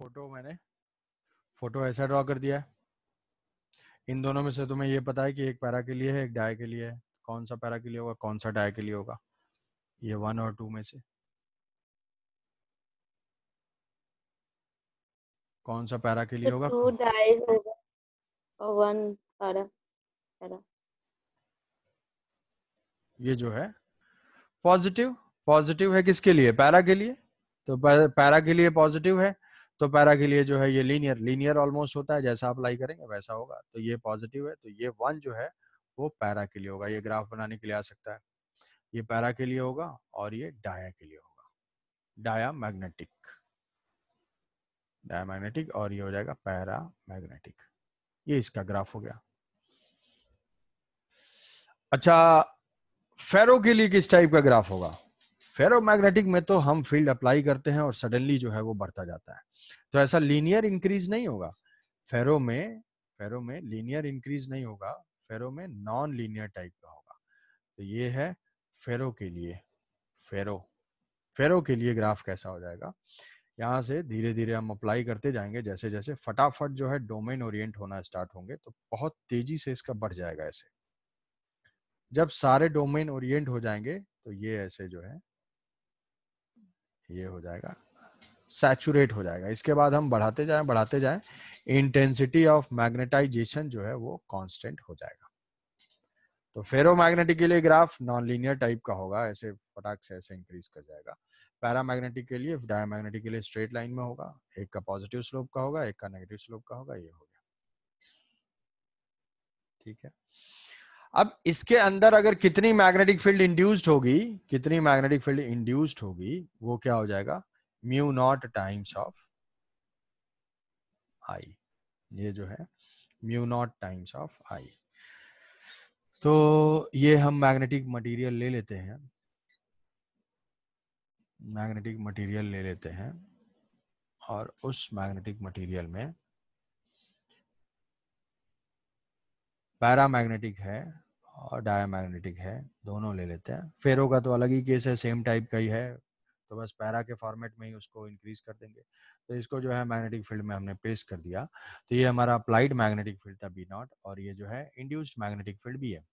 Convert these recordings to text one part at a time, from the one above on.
photo मैंने photo ऐसा draw कर दिया इन दोनों में से तुम्हें ये पता है कि एक पैरा के लिए है एक डाय के लिए है कौन सा पैरा के लिए होगा कौन सा डाय के लिए होगा ये वन और टू में से कौन सा पैरा के लिए तो होगा होगा ये जो है पॉजिटिव पॉजिटिव है किसके लिए पैरा के लिए तो पैरा के लिए पॉजिटिव है तो पैरा के लिए जो है ये लीनियर लीनियर ऑलमोस्ट होता है जैसा अप्लाई करेंगे वैसा होगा तो ये पॉजिटिव है तो ये वन जो है वो पैरा के लिए होगा ये ग्राफ बनाने के लिए आ सकता है ये पैरा के लिए होगा और ये डाया के लिए होगा डाया मैग्नेटिक डाया मैग्नेटिक और ये हो जाएगा पैरा मैग्नेटिक ये इसका ग्राफ हो गया अच्छा फेरो के लिए किस टाइप का ग्राफ होगा फेरोमैग्नेटिक में तो हम फील्ड अप्लाई करते हैं और सडनली जो है वो बढ़ता जाता है तो ऐसा लीनियर इंक्रीज नहीं होगा फेरो में फेरो में लीनियर इंक्रीज नहीं होगा फेरो में नॉन लीनियर टाइप का होगा तो ये है फेरो के लिए फेरो फेरो के लिए ग्राफ कैसा हो जाएगा यहाँ से धीरे धीरे हम अप्लाई करते जाएंगे जैसे जैसे फटाफट जो है डोमेन ओरिएंट होना स्टार्ट होंगे तो बहुत तेजी से इसका बढ़ जाएगा ऐसे जब सारे डोमेन ओरिएंट हो जाएंगे तो ये ऐसे जो है ये हो जाएगा सैचुरेट हो जाएगा इसके बाद हम बढ़ाते जाए बढ़ाते जाए इंटेंसिटी ऑफ मैग्नेटाइजेशन जो है वो कांस्टेंट हो जाएगा तो फेरो मैग्नेटिक के लिए ग्राफ नॉन लीनियर टाइप का होगा ऐसे फटाक से ऐसे इंक्रीज कर जाएगा पैरा मैग्नेटिक के लिए डायमैग्नेटिक के लिए स्ट्रेट लाइन में होगा एक का पॉजिटिव स्लोप का होगा एक का नेगेटिव स्लोप का होगा ये हो गया ठीक है अब इसके अंदर अगर कितनी मैग्नेटिक फील्ड इंड्यूस्ड होगी कितनी मैग्नेटिक फील्ड इंड्यूस्ड होगी वो क्या हो जाएगा mu naught times of I ये जो है mu naught times of I तो ये हम मैग्नेटिक मटेरियल ले लेते हैं मैग्नेटिक मटेरियल ले लेते हैं और उस मैग्नेटिक मटेरियल में पैरामैग्नेटिक है और डायमैग्नेटिक है दोनों ले लेते हैं फेरो का तो अलग ही केस है सेम टाइप का ही है तो बस पैरा के फॉर्मेट में ही उसको इंक्रीज कर देंगे तो इसको जो है मैग्नेटिक फील्ड में हमने पेश कर दिया तो ये हमारा अप्लाइड मैग्नेटिक फील्ड था बी नॉट और ये जो है इंड्यूस्ड मैग्नेटिक फील्ड भी है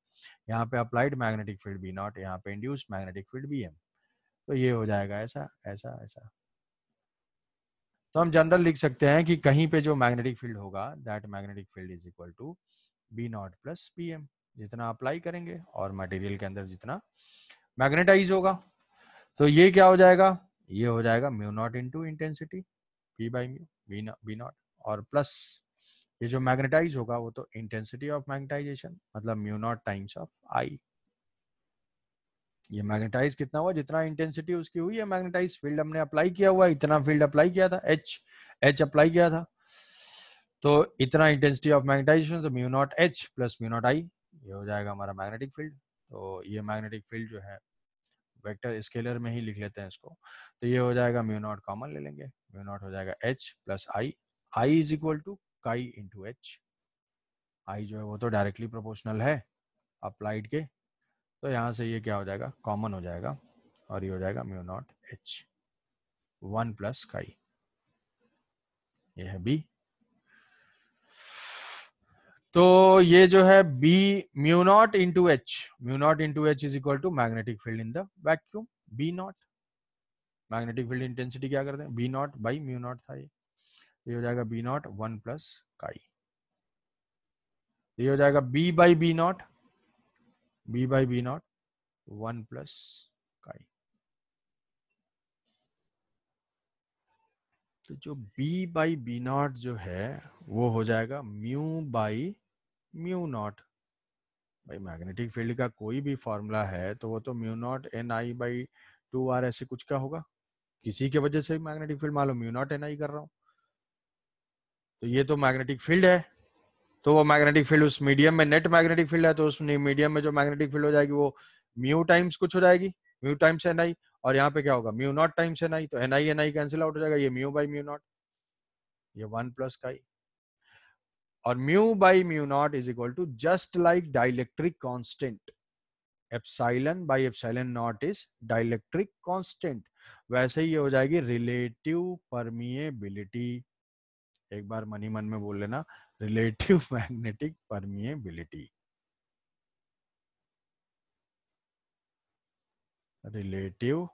यहाँ पे applied magnetic field B naught यहाँ पे इंड्यूस्ड मैग्नेटिक फील्ड भी है तो ये हो जाएगा ऐसा ऐसा ऐसा तो हम जनरल लिख सकते हैं कि कहीं पे जो मैग्नेटिक फील्ड होगा that magnetic field is equal to B naught plus B M जितना अप्लाई करेंगे और मटेरियल के अंदर जितना मैग्नेटाइज होगा तो ये क्या हो जाएगा ये हो जाएगा mu naught into intensity P by mu B naught और प्लस ये जो मैग्नेटाइज होगा वो तो इंटेंसिटी ऑफ मैग्नेटाइजेशन मतलब mu naught times of I ये मैग्नेटाइज कितना हुआ जितना इंटेंसिटी उसकी हुई है मैग्नेटाइज फील्ड हमने अप्लाई किया हुआ इतना फील्ड अप्लाई किया था एच एच अप्लाई किया था तो इतना इंटेंसिटी ऑफ मैग्नेटाइजेशन तो mu naught H plus mu naught I ये हो जाएगा हमारा मैग्नेटिक फील्ड तो ये मैग्नेटिक फील्ड जो है वेक्टर स्केलर में ही लिख लेते हैं इसको तो ये हो जाएगा म्यू नॉट कॉमन ले लेंगे म्यू नॉट हो जाएगा H plus I I is equal to chi into H I जो है वो तो डायरेक्टली प्रोपोर्शनल है अप्लाइड के तो यहाँ से ये क्या हो जाएगा कॉमन हो जाएगा और ये हो जाएगा mu naught H one plus chi ये है बी तो ये जो है B mu naught into H mu naught into H is equal to magnetic field in the vacuum B naught magnetic field intensity क्या करते हैं B naught by mu naught था ये ये हो जाएगा B naught one plus chi ये हो जाएगा B by B naught B by B naught one plus chi तो जो b बाई बी नॉट जो है वो हो जाएगा म्यू बाई म्यू नॉट भाई मैग्नेटिक फील्ड का कोई भी फॉर्मूला है तो वो तो mu naught N I by two R ऐसे कुछ का होगा किसी के वजह से मैग्नेटिक फील्ड मान लो म्यू नॉट एन आई कर रहा हूँ तो ये तो मैग्नेटिक फील्ड है तो वो मैग्नेटिक फील्ड उस मीडियम में नेट मैग्नेटिक फील्ड है तो उस मीडियम में जो मैग्नेटिक फील्ड हो जाएगी वो म्यू टाइम्स कुछ हो जाएगी म्यू टाइम्स एन आई और यहाँ पे क्या होगा mu naught times n i तो n i n i cancel out हो जाएगा ये म्यू बाई म्यू नॉट ये वन प्लस का ही और mu by mu naught is equal to just like dielectric constant epsilon by epsilon naught is dielectric constant वैसे ही ये हो जाएगी रिलेटिव परमिएबिलिटी एक बार मनी मन में बोल लेना relative magnetic permeability relative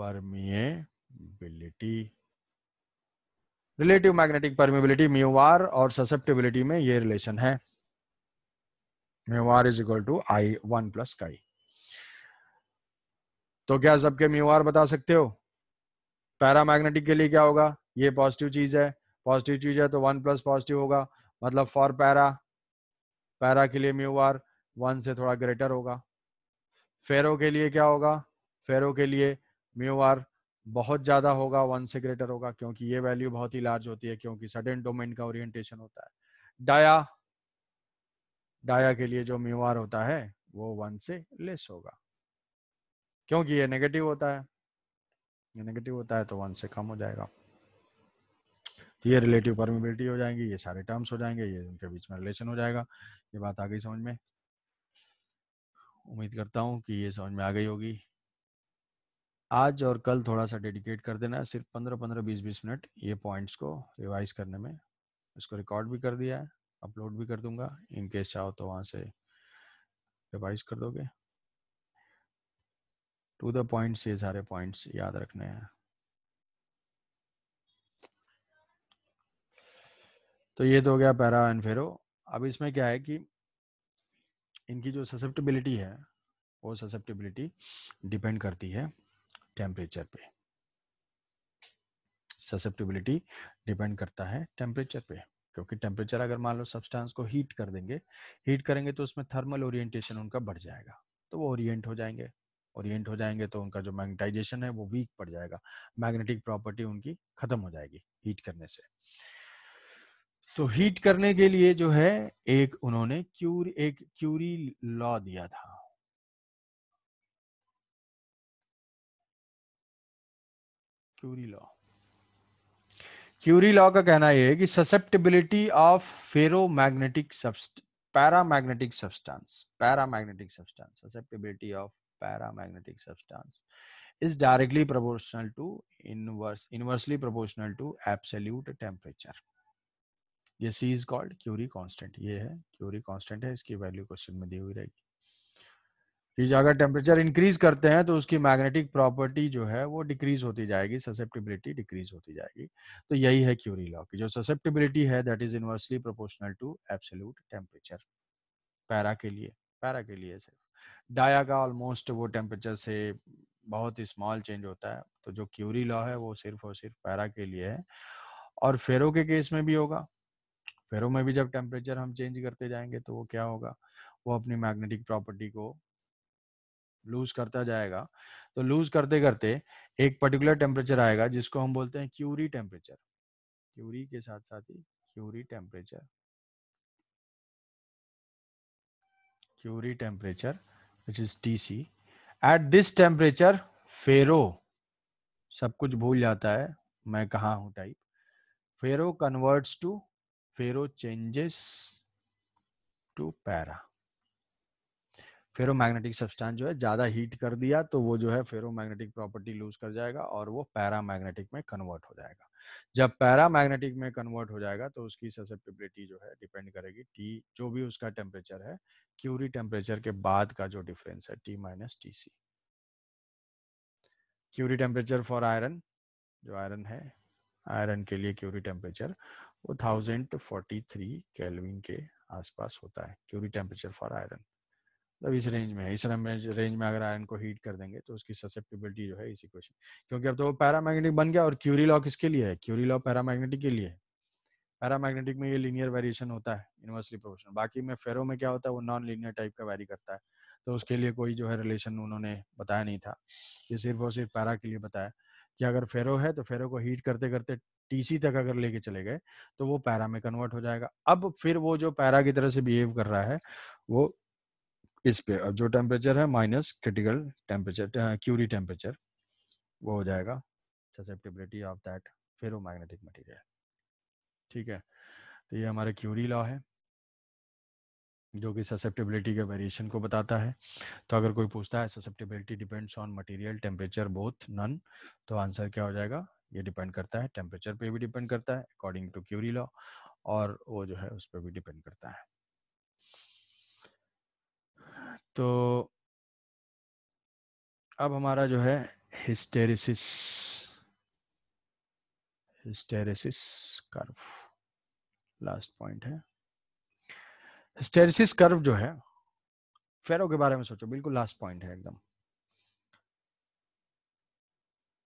permeability relative magnetic permeability mu और ससेप्टिबिलिटी में ये रिलेशन है mu is equal to i one plus chi तो क्या सबके म्यूआर बता सकते हो पैरा मैग्नेटिक के लिए क्या होगा ये पॉजिटिव चीज है पॉजिटिव चीज है तो वन प्लस पॉजिटिव होगा मतलब फॉर पैरा पैरा के लिए म्यूआर वन से थोड़ा ग्रेटर होगा फेरो के लिए क्या होगा फेरो के लिए म्यू आर बहुत ज्यादा होगा वन से ग्रेटर होगा क्योंकि ये वैल्यू बहुत ही लार्ज होती है क्योंकि सडन डोमेन का ओरिएंटेशन होता है डाया डाया के लिए जो म्यू आर होता है वो वन से लेस होगा क्योंकि ये नेगेटिव होता है ये नेगेटिव होता है तो वन से कम हो जाएगा तो ये रिलेटिव परमिबिलिटी हो जाएंगी ये सारे टर्म्स हो जाएंगे ये उनके बीच में रिलेशन हो जाएगा ये बात आ गई समझ में उम्मीद करता हूँ कि ये समझ में आ गई होगी आज और कल थोड़ा सा डेडिकेट कर देना सिर्फ पंद्रह पंद्रह बीस बीस मिनट ये पॉइंट्स को रिवाइज करने में इसको रिकॉर्ड भी कर दिया है अपलोड भी कर दूंगा इन केस चाहो तो वहाँ से रिवाइज कर दोगे टू द पॉइंट्स ये सारे पॉइंट्स याद रखने हैं तो ये तो हो गया पैरा एनफेरो अब इसमें क्या है कि इनकी जो ससेप्टिबिलिटी है वो ससेप्टिबिलिटी डिपेंड करती है टेम्परेचर पे ससेप्टिबिलिटी डिपेंड करता है टेम्परेचर पे क्योंकि टेम्परेचर अगर मान लो सब्सटेंस को हीट कर देंगे हीट करेंगे तो उसमें थर्मल ओरिएंटेशन उनका बढ़ जाएगा तो वो ओरिएंट हो जाएंगे ओरिएंट हो जाएंगे तो उनका जो मैग्नेटाइजेशन है वो वीक पड़ जाएगा मैग्नेटिक प्रॉपर्टी उनकी खत्म हो जाएगी हीट करने से तो हीट करने के लिए जो है एक उन्होंने क्यूर एक क्यूरी लॉ दिया था क्यूरी लॉ क्यूरी लॉ का कहना यह है कि susceptibility of ferromagnetic paramagnetic substance paramagnetic substance susceptibility of paramagnetic substance is directly proportional to inverse inversely proportional to absolute temperature ये C is called Curie constant ये है क्यूरी कांस्टेंट है इसकी वैल्यू क्वेश्चन में दी हुई रहेगी कि अगर टेम्परेचर इंक्रीज करते हैं तो उसकी मैग्नेटिक प्रॉपर्टी जो है वो डिक्रीज होती जाएगी ससेप्टिबिलिटी डिक्रीज होती जाएगी तो यही है क्यूरी लॉ की जो ससेप्टिबिलिटी है that is inversely proportional to absolute temperature para के लिए पैरा के लिए सिर्फ डाया का ऑलमोस्ट वो टेम्परेचर से बहुत ही स्मॉल चेंज होता है तो जो क्यूरी लॉ है वो सिर्फ और सिर्फ पैरा के लिए है और फेरो के केस में भी होगा फेरो में भी जब टेम्परेचर हम चेंज करते जाएंगे तो वो क्या होगा वो अपनी मैग्नेटिक प्रॉपर्टी को लूज करता जाएगा तो लूज करते करते एक पर्टिकुलर टेम्परेचर आएगा जिसको हम बोलते हैं क्यूरी टेम्परेचर क्यूरी के साथ साथ ही Curie temperature Curie temperature which is T C at this temperature ferro सब कुछ भूल जाता है मैं कहा हूं type ferro converts to changes to para ferro ferromagnetic substance जो है ज्यादा हीट कर दिया तो वो जो है फेरोमैग्नेटिक प्रॉपर्टी लूज कर जाएगा और वो पैरामैग्नेटिक में कन्वर्ट हो जाएगा जब पैरामैग्नेटिक में कन्वर्ट हो जाएगा तो उसकी ससेप्टिबिलिटी जो है डिपेंड करेगी टी जो भी उसका टेम्परेचर है क्यूरी टेम्परेचर के बाद का जो डिफरेंस है T minus T C Curie temperature for iron जो आयरन है आयरन के लिए क्यूरी टेम्परेचर वो थ्री कैलविन के आसपास होता है क्यूरी टेम्परेचर फॉर आयरन मतलब इस रेंज में है इस रेंज में अगर आयरन को हीट कर देंगे तो उसकी ससेप्टिबिलिटी जो है इसी क्वेश्चन क्योंकि अब तो वो पैरामैग्नेटिक बन गया और क्यूरी लॉ किसके लिए है क्यूरी लॉ पैरामैग्नेटिक के लिए पैरा पैरामैग्नेटिक में ये लीनियर वेरिएशन होता है इनवर्सली प्रोपोर्शनल बाकी में फेरो में क्या होता है वो नॉन लीनियर टाइप का वेरी करता है तो उसके लिए कोई जो है रिलेशन उन्होंने बताया नहीं था ये सिर्फ और सिर्फ पैरा के लिए बताया कि अगर फेरो है तो फेरो को हीट करते करते टीसी तक अगर लेके चले गए तो वो पैरा में कन्वर्ट हो जाएगा अब फिर वो जो पैरा की तरह से बिहेव कर रहा है वो इस पे अब जो टेम्परेचर है minus critical temperature Curie temperature वो हो जाएगा susceptibility of that ferro magnetic material ठीक है तो ये हमारे क्यूरी लॉ है जो कि ससेप्टेबिलिटी के वेरिएशन को बताता है तो अगर कोई पूछता है susceptibility depends on material temperature both none तो आंसर क्या हो जाएगा ये डिपेंड करता है टेम्परेचर पे भी डिपेंड करता है अकॉर्डिंग टू क्यूरी लॉ और वो जो है उस पर भी डिपेंड करता है तो अब हमारा जो है hysteresis hysteresis curve last point है हिस्टेरिसिस कर्व जो है फेरो के बारे में सोचो बिल्कुल लास्ट पॉइंट है एकदम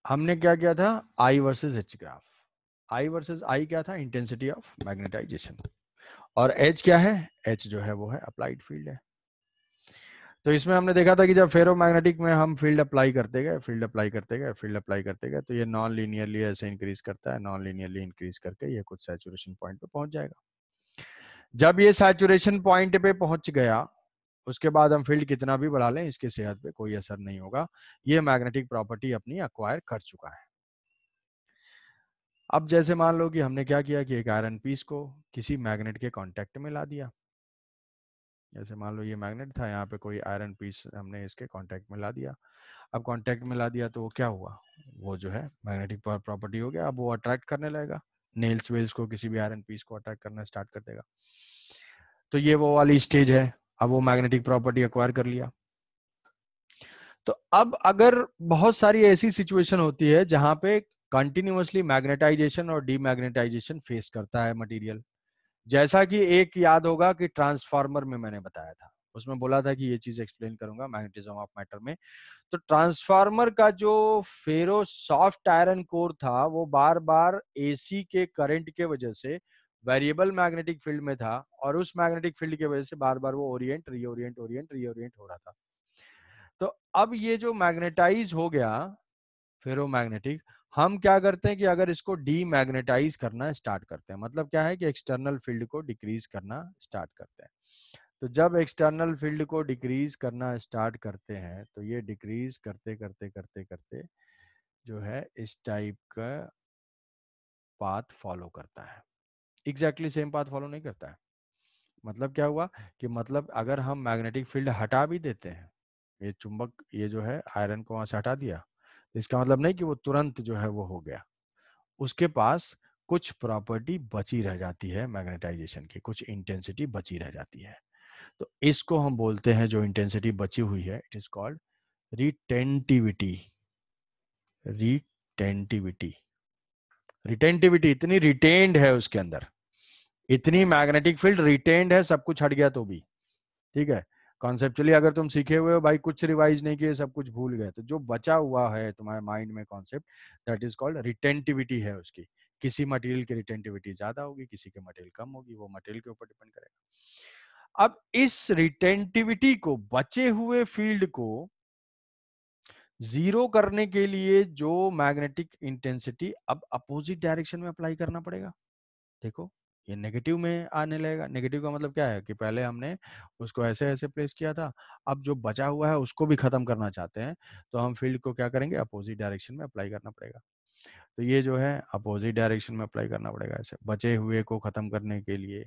हमने क्या किया था I versus H graph I versus I क्या था इंटेंसिटी ऑफ मैग्नेटाइजेशन और एच क्या है एच जो है वो है अप्लाइड फील्ड है तो इसमें हमने देखा था कि जब फेरोमैग्नेटिक में हम फील्ड अप्लाई करते गए फील्ड अप्लाई करते गए फील्ड अप्लाई करते गए तो ये नॉन लीनियरली ऐसे इंक्रीज करता है नॉन लीनियरली इंक्रीज करके ये कुछ सेचुरेशन पॉइंट पे पहुंच जाएगा जब ये सैचुरेशन पॉइंट पे पहुंच गया उसके बाद हम फील्ड कितना भी बढ़ा लें इसके सेहत पे कोई असर नहीं होगा ये मैग्नेटिक प्रॉपर्टी अपनी अक्वायर कर चुका है अब जैसे मान लो कि हमने क्या किया कि एक आयरन पीस को किसी मैग्नेट के कांटेक्ट में ला दिया जैसे मान लो ये मैग्नेट था यहाँ पे कोई आयरन पीस हमने इसके कांटेक्ट में ला दिया अब कांटेक्ट में ला दिया तो वो क्या हुआ वो जो है मैग्नेटिक प्रॉपर्टी हो गया अब वो अट्रैक्ट करने लगेगा नेल्स वेल्स को किसी भी आयरन पीस को अटैक करना स्टार्ट कर देगा तो ये वो वाली स्टेज है अब वो मैग्नेटिक प्रॉपर्टी अक्वायर कर लिया तो अब अगर बहुत सारी ऐसी सिचुएशन होती है जहां पे कंटिन्यूसली मैग्नेटाइजेशन और डीमैग्नेटाइजेशन फेस करता है मटेरियल जैसा कि एक याद होगा कि ट्रांसफार्मर में मैंने बताया था उसमें बोला था कि ये चीज एक्सप्लेन करूंगा मैग्नेटिज्म ऑफ मैटर में तो ट्रांसफार्मर का जो फेरो सॉफ्ट आयरन कोर था वो बार बार एसी के करंट के वजह से वेरिएबल मैग्नेटिक फील्ड में था और उस मैग्नेटिक फील्ड की वजह से बार बार वो ओरिएंट रीओरिएंट ओरिएंट रीओरिएंट हो रहा था तो अब ये जो मैग्नेटाइज हो गया फेरो मैग्नेटिक हम क्या करते हैं कि अगर इसको डीमैग्नेटाइज करना स्टार्ट करते हैं मतलब क्या है कि एक्सटर्नल फील्ड को डिक्रीज करना स्टार्ट करते हैं तो जब एक्सटर्नल फील्ड को डिक्रीज करना स्टार्ट करते हैं तो ये डिक्रीज करते करते करते करते जो है इस टाइप का पाथ फॉलो करता है एग्जैक्टली सेम पाथ फॉलो नहीं करता है मतलब क्या हुआ कि मतलब अगर हम मैग्नेटिक फील्ड हटा भी देते हैं ये चुंबक ये जो है आयरन को वहां से हटा दिया तो इसका मतलब नहीं कि वो तुरंत जो है वो हो गया उसके पास कुछ प्रॉपर्टी बची रह जाती है मैग्नेटाइजेशन की कुछ इंटेंसिटी बची रह जाती है तो इसको हम बोलते हैं जो इंटेंसिटी बची हुई है it is called retentivity retentivity retentivity इतनी रिटेन्ड है उसके अंदर इतनी मैग्नेटिक फील्ड रिटेन्ड है सब कुछ हट गया तो भी ठीक है कॉन्सेप्चुअली अगर तुम सीखे हुए हो भाई कुछ रिवाइज नहीं किए सब कुछ भूल गए तो जो बचा हुआ है तुम्हारे माइंड में concept that is called retentivity है उसकी किसी मटेरियल की रिटेंटिविटी ज्यादा होगी किसी के मटेरियल कम होगी वो मटेरियल के ऊपर डिपेंड करेगा अब इस रिटेंटिविटी को बचे हुए फील्ड को जीरो करने के लिए जो मैग्नेटिक इंटेंसिटी अब अपोजिट डायरेक्शन में अप्लाई करना पड़ेगा देखो ये नेगेटिव में आने लगेगा नेगेटिव का मतलब क्या है कि पहले हमने उसको ऐसे ऐसे प्लेस किया था अब जो बचा हुआ है उसको भी खत्म करना चाहते हैं तो हम फील्ड को क्या करेंगे अपोजिट डायरेक्शन में अप्लाई करना पड़ेगा तो ये जो है अपोजिट डायरेक्शन में अप्लाई करना पड़ेगा ऐसे बचे हुए को खत्म करने के लिए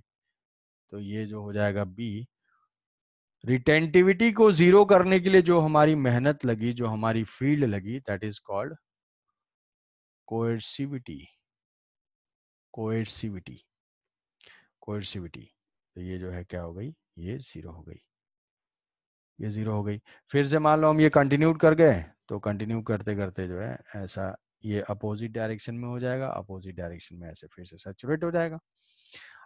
तो ये जो हो जाएगा बी रिटेंटिविटी को जीरो करने के लिए जो हमारी मेहनत लगी जो हमारी फील्ड लगी that is called coercivity coercivity coercivity तो ये जो है क्या हो गई ये जीरो हो गई ये जीरो हो गई फिर से मान लो हम ये कंटिन्यू कर गए तो कंटिन्यू करते करते जो है ऐसा ये अपोजिट डायरेक्शन में हो जाएगा अपोजिट डायरेक्शन में ऐसे फिर से सेचुरेट हो जाएगा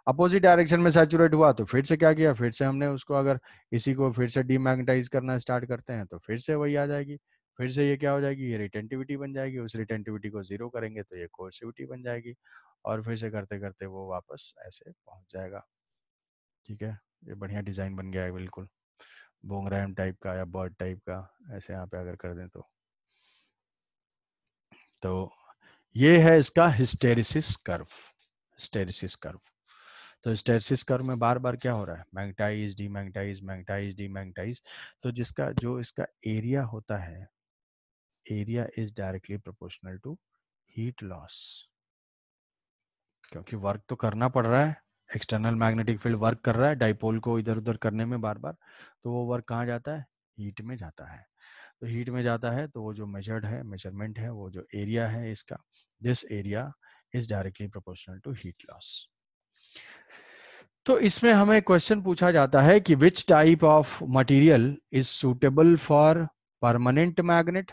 अपोजिट डायरेक्शन में सैचुरेट हुआ तो फिर से क्या किया फिर से हमने उसको अगर इसी को फिर से डीमैग्नेटाइज करना स्टार्ट करते हैं तो फिर से वही आ जाएगी फिर से ये क्या हो जाएगी ये रिटेंटिविटी बन जाएगी उस रिटेंटिविटी को जीरो करेंगे तो ये कोर्सिविटी बन जाएगी और फिर से करते करते वो वापस ऐसे पहुंच जाएगा ठीक है ये बढ़िया डिजाइन बन गया है बिल्कुल बोंगराम टाइप का या बर्ड टाइप का ऐसे यहाँ पे अगर कर दें तो तो ये है इसका हिस्टेरिसिस कर्व हिस्टेरिसिस कर्व तो स्टेरसिस कर्व में बार बार क्या हो रहा है magnetize demagnetize magnetize demagnetize तो जिसका जो इसका एरिया होता है area is directly proportional to heat loss क्योंकि वर्क तो करना पड़ रहा है एक्सटर्नल मैग्नेटिक फील्ड वर्क कर रहा है डाइपोल को इधर उधर करने में बार बार तो वो वर्क कहाँ जाता है हीट में जाता है तो हीट में जाता है तो वो जो मेजर्ड है मेजरमेंट है वो जो एरिया है इसका this area is directly proportional to heat loss तो इसमें हमें क्वेश्चन पूछा जाता है कि which type of material is suitable for permanent magnet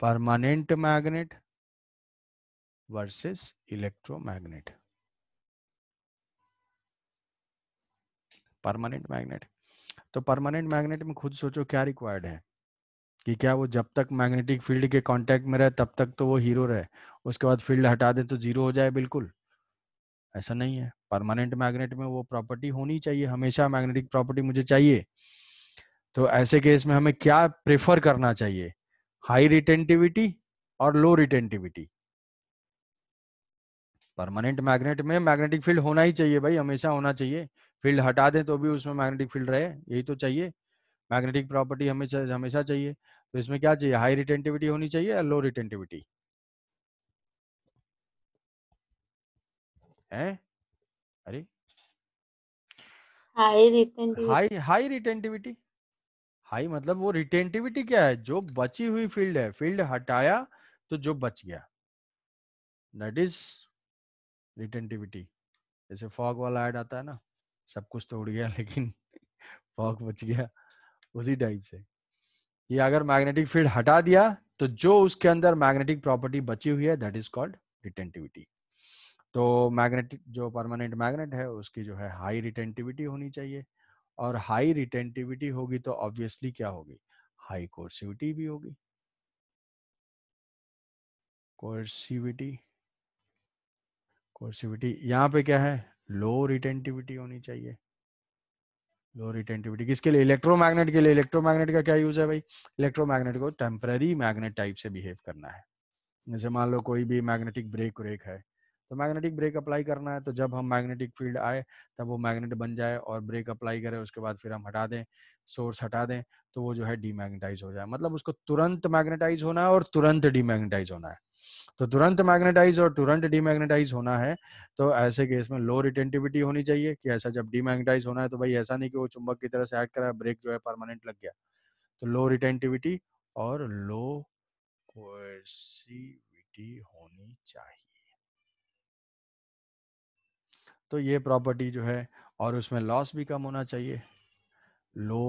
permanent magnet versus electromagnet permanent magnet तो परमानेंट मैग्नेट में खुद सोचो क्या रिक्वायर्ड है कि क्या वो जब तक मैग्नेटिक फील्ड के कांटेक्ट में रहे तब तक तो वो हीरो रहे उसके बाद फील्ड हटा दे तो जीरो हो जाए बिल्कुल ऐसा नहीं है परमानेंट मैग्नेट में वो प्रॉपर्टी होनी चाहिए हमेशा मैग्नेटिक प्रॉपर्टी मुझे चाहिए तो ऐसे केस में हमें क्या प्रेफर करना चाहिए हाई रिटेंटिविटी और लो रिटेंटिविटी परमानेंट मैग्नेट में मैग्नेटिक फील्ड होना ही चाहिए भाई हमेशा होना चाहिए फील्ड हटा दें तो भी उसमें मैग्नेटिक फील्ड रहे यही तो चाहिए मैग्नेटिक प्रॉपर्टी हमेशा हमेशा चाहिए तो इसमें क्या चाहिए हाई रिटेंटिविटी होनी चाहिए या लो रिटेंटिविटी है अरे हाई हाई रिटेंटिविटी हाई मतलब वो रिटेंटिविटी क्या है जो बची हुई फील्ड है फील्ड हटाया तो जो बच गया दैट इज रिटेंटिविटी जैसे फॉग वाला ऐड आता है ना सब कुछ तो उड़ गया लेकिन फॉग बच गया उसी टाइप से ये अगर मैग्नेटिक फील्ड हटा दिया तो जो उसके अंदर मैग्नेटिक प्रॉपर्टी बची हुई है दैट इज कॉल्ड रिटेंटिविटी तो मैग्नेटिक जो परमानेंट मैग्नेट है उसकी जो है हाई रिटेंटिविटी होनी चाहिए और हाई रिटेंटिविटी होगी तो ऑब्वियसली क्या होगी हाई कोर्सिविटी भी होगी कोर्सिविटी कोर्सिविटी यहाँ पे क्या है लो रिटेंटिविटी होनी चाहिए लो रिटेंटिविटी किसके लिए इलेक्ट्रोमैग्नेट के लिए इलेक्ट्रोमैग्नेट का क्या यूज है भाई इलेक्ट्रोमैग्नेट को टेम्पररी मैग्नेट टाइप से बिहेव करना है जैसे मान लो कोई भी मैग्नेटिक ब्रेक व्रेक है तो मैग्नेटिक ब्रेक अप्लाई करना है तो जब हम मैग्नेटिक फील्ड आए तब वो मैग्नेट बन जाए और ब्रेक अप्लाई करें उसके बाद फिर हम हटा दें सोर्स हटा दें तो वो जो है डीमैग्नेटाइज हो जाए मतलब उसको तुरंत मैग्नेटाइज होना है और तुरंत डीमैग्नेटाइज होना है तो तुरंत मैग्नेटाइज और तुरंत डीमैग्नेटाइज होना है तो ऐसे केस में लो रिटेंटिविटी होनी चाहिए कि ऐसा जब डीमैग्नेटाइज होना है तो भाई ऐसा नहीं कि वो चुंबक की तरह से एक्ट करा ब्रेक जो है परमानेंट लग गया तो लो रिटेंटिविटी और लो कोसिविटी होनी चाहिए तो ये प्रॉपर्टी जो है और उसमें लॉस भी कम होना चाहिए लो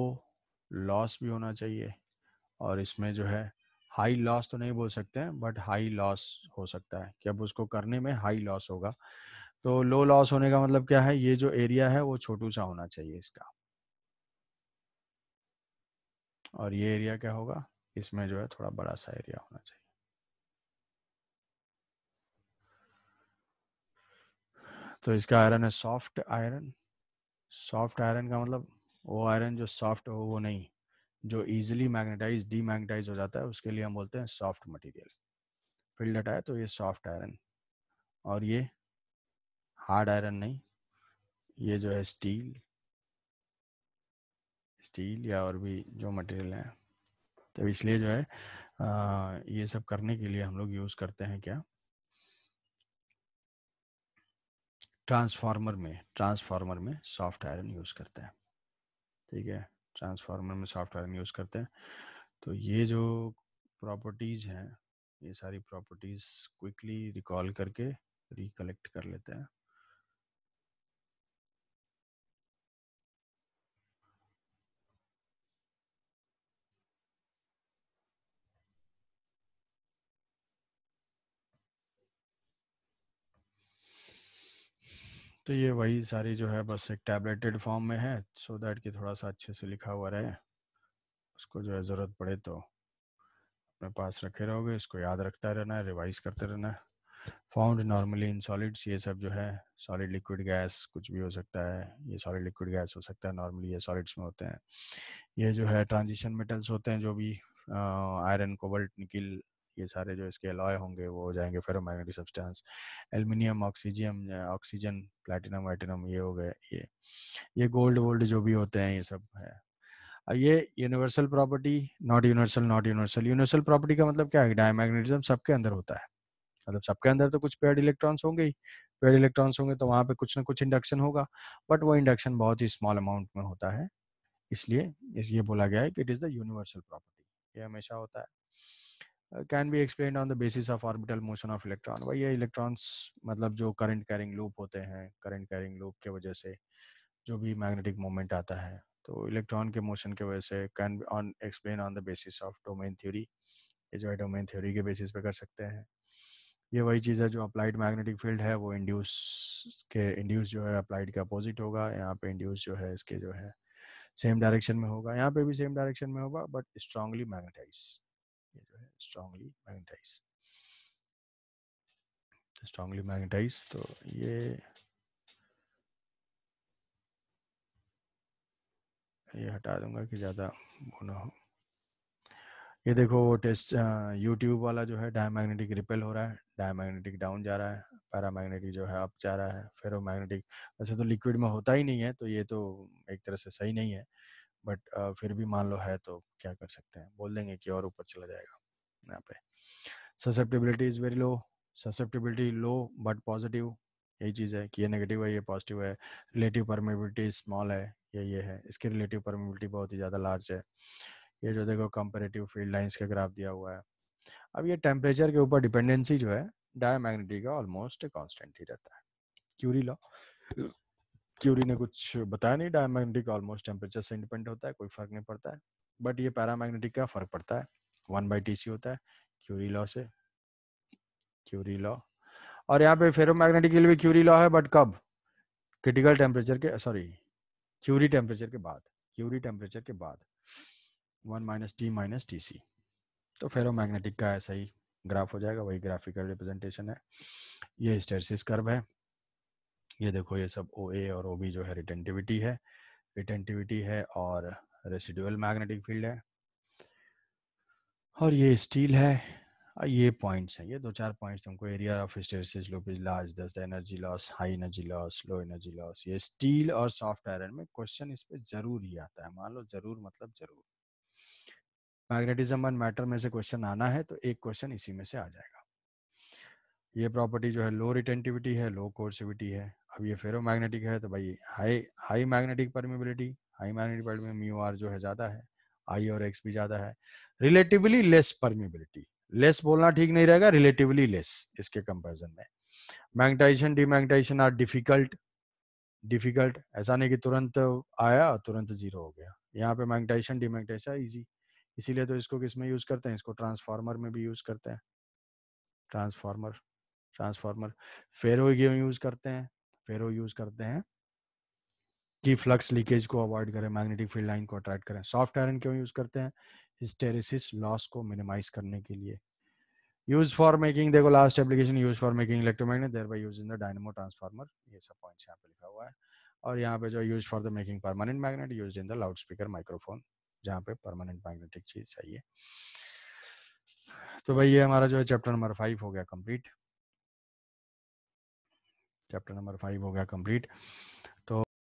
लॉस भी होना चाहिए और इसमें जो है हाई लॉस तो नहीं बोल सकते हैं बट हाई लॉस हो सकता है कि अब उसको करने में हाई लॉस होगा तो लो लॉस होने का मतलब क्या है ये जो एरिया है वो छोटू सा होना चाहिए इसका और ये एरिया क्या होगा इसमें जो है थोड़ा बड़ा सा एरिया होना चाहिए तो इसका आयरन है सॉफ्ट आयरन सॉफ्ट आयरन का मतलब वो आयरन जो सॉफ्ट हो वो नहीं जो ईजिली मैग्नेटाइज डीमैग्नेटाइज हो जाता है उसके लिए हम बोलते हैं सॉफ्ट मटेरियल फील्ड हटाए तो ये सॉफ्ट आयरन और ये हार्ड आयरन नहीं ये जो है स्टील स्टील या और भी जो मटेरियल है तो इसलिए जो है आ, ये सब करने के लिए हम लोग यूज़ करते हैं क्या ट्रांसफार्मर में ट्रांसफार्मर में सॉफ्ट आयरन यूज़ करते हैं ठीक है ट्रांसफार्मर में सॉफ्टवेयर यूज़ करते हैं तो ये जो प्रॉपर्टीज़ हैं ये सारी प्रॉपर्टीज़ क्विकली रिकॉल करके रिकलेक्ट कर लेते हैं तो ये वही सारी जो है बस एक टैबलेटेड फॉर्म में है सो so दैट कि थोड़ा सा अच्छे से लिखा हुआ रहे उसको जो है ज़रूरत पड़े तो अपने पास रखे रहोगे इसको याद रखता रहना है रिवाइज करते रहना है फाउंड नॉर्मली इन सॉलिड्स ये सब जो है सॉलिड लिक्विड गैस कुछ भी हो सकता है ये सॉलिड लिक्विड गैस हो सकता है नॉर्मली ये सॉलिड्स में होते हैं ये जो है ट्रांजिशन मेटल्स होते हैं जो भी आयरन कोबल्ट निकिल ये सारे जो इसके अलॉय होंगे वो हो जाएंगे फेरोमैग्नेटिक सब्सटेंस एल्युमिनियम ऑक्सीजियम ऑक्सीजन प्लैटिनम वैटिनम ये हो गए ये ये गोल्ड वोल्ड जो भी होते हैं ये सब है ये universal property not universal not universal universal property का मतलब क्या है डायमैग्नेटिज्म सबके अंदर होता है मतलब सबके अंदर तो कुछ पेड इलेक्ट्रॉन्स होंगे ही पेड इलेक्ट्रॉन्स होंगे तो वहाँ पे कुछ ना कुछ इंडक्शन होगा बट वो इंडक्शन बहुत ही स्मॉल अमाउंट में होता है इसलिए इस ये बोला गया है कि it is the universal property ये हमेशा होता है can be explain on the basis of orbital motion of electron वही है इलेक्ट्रॉन्स मतलब जो करंट कैरिंग लूप होते हैं करंट कैरिंग लूप के वजह से जो भी मैग्नेटिक मोमेंट आता है तो इलेक्ट्रॉन के मोशन के वजह से can on explain on the basis of domain theory ये जो है डोमेन थ्योरी के बेसिस पे कर सकते हैं ये वही चीज़ है जो अप्लाइड मैग्नेटिक फील्ड है वो इंड्यूस के इंड्यूस जो है अप्लाइड के अपोजिट होगा यहाँ पे इंड्यूस जो है इसके जो है सेम डायरेक्शन में होगा यहाँ पे भी सेम डायरेक्शन में होगा बट स्ट्रांगली मैग्नेटाइज ये जो है स्ट्रांगली मैग्नेटाइज तो स्ट्रांगली मैग्नेटाइज तो ये ये हटा दूंगा कि ज़्यादा वो ना हो ये देखो वो टेस्ट यूट्यूब वाला जो है डायमैग्नेटिक रिपेल हो रहा है डायमैग्नेटिक डाउन जा रहा है पैरामैग्नेटिक जो है अप जा रहा है फेरोमैग्नेटिक वैसे तो लिक्विड में होता ही नहीं है तो ये तो एक तरह से सही नहीं है बट फिर भी मान लो है तो क्या कर सकते हैं बोल देंगे कि और ऊपर चला जाएगा यहाँ पे susceptibility is very low susceptibility low but positive यही चीज़ है कि ये नेगेटिव है ये पॉजिटिव है रिलेटिव परमेबिलिटी स्मॉल है ये ये है इसकी रिलेटिव परमेबिलिटी बहुत ही ज़्यादा लार्ज है ये जो देखो कंपेरेटिव फील्ड लाइन्स का ग्राफ दिया हुआ है अब ये टेम्परेचर के ऊपर डिपेंडेंसी जो है डायमैग्नेटिक का ऑलमोस्ट कॉन्स्टेंट ही रहता है क्यूरी लॉ क्यूरी ने कुछ बताया नहीं डायमैग्नेटिक ऑलमोस्ट टेम्परेचर से इंडिपेंड होता है कोई फर्क नहीं पड़ता है बट ये पैरामैग्नेटिक का फर्क पड़ता है वन बाई टी सी होता है क्यूरी लॉ से क्यूरी लॉ और यहाँ पे फेरोमैग्नेटिक के लिए भी क्यूरी लॉ है बट कब क्रिटिकल टेम्परेचर के सॉरी क्यूरी टेम्परेचर के बाद क्यूरी टेम्परेचर के बाद one minus T minus T C तो फेरोमैग्नेटिक का ऐसा ही ग्राफ हो जाएगा वही ग्राफिकल रिप्रेजेंटेशन है ये स्टेरसिस कर्व है ये देखो ये सब ओ ए और ओ बी जो है रिटेंटिविटी है रिटेंटिविटी है और रेसिडुअल मैग्नेटिक फील्ड है और ये स्टील है ये पॉइंट्स हैं ये दो चार पॉइंट्स तुमको एरिया ऑफ स्टेसिस लोपेज लार्ज दस energy loss high energy loss low energy loss ये स्टील और सॉफ्ट आयरन में क्वेश्चन इस पर जरूर ही आता है मान लो जरूर मतलब जरूर मैग्नेटिज्म एंड मैटर में से क्वेश्चन आना है तो एक क्वेश्चन इसी में से आ जाएगा ये प्रॉपर्टी जो है लो रिटेंटिविटी है लो कोर्सिविटी है अब ये फेरो मैग्नेटिक है तो भाई high high magnetic permeability high magnetic पर में म्यू आर जो है ज्यादा है आई और एक्स भी ज्यादा है रिलेटिवली लेस परमिबिलिटी लेस बोलना ठीक नहीं रहेगा रिलेटिवली लेस इसके कंपेरिजन में magnetization demagnetization are difficult difficult ऐसा नहीं कि तुरंत आया और तुरंत जीरो हो गया यहाँ पे मैग्नेटाइजेशन डिमैग्नेटाइजेशन इजी इसीलिए तो इसको किस में यूज करते हैं इसको ट्रांसफार्मर में भी यूज करते हैं ट्रांसफार्मर ट्रांसफार्मर फेरो यूज करते हैं फेरो यूज करते हैं कि फ्लक्स लीकेज को अवॉइड करें मैग्नेटिक फील्ड लाइन को अट्रैक्ट करें सॉफ्ट आयरन क्यों यूज करते हैं हिस्टेरिस लॉस को मिनिमाइज करने के लिए यूज फॉर मेकिंग देखो last application use for making electromagnet thereby use in the dynamo transformer ये सब पॉइंट यहाँ पे लिखा हुआ है और यहाँ पे जो use for the making permanent magnet use in the loudspeaker microphone जहाँ पे परमानेंट मैग्नेटिक चीज चाहिए तो भाई ये हमारा जो है चैप्टर नंबर फाइव हो गया कंप्लीट चैप्टर नंबर फाइव हो गया कंप्लीट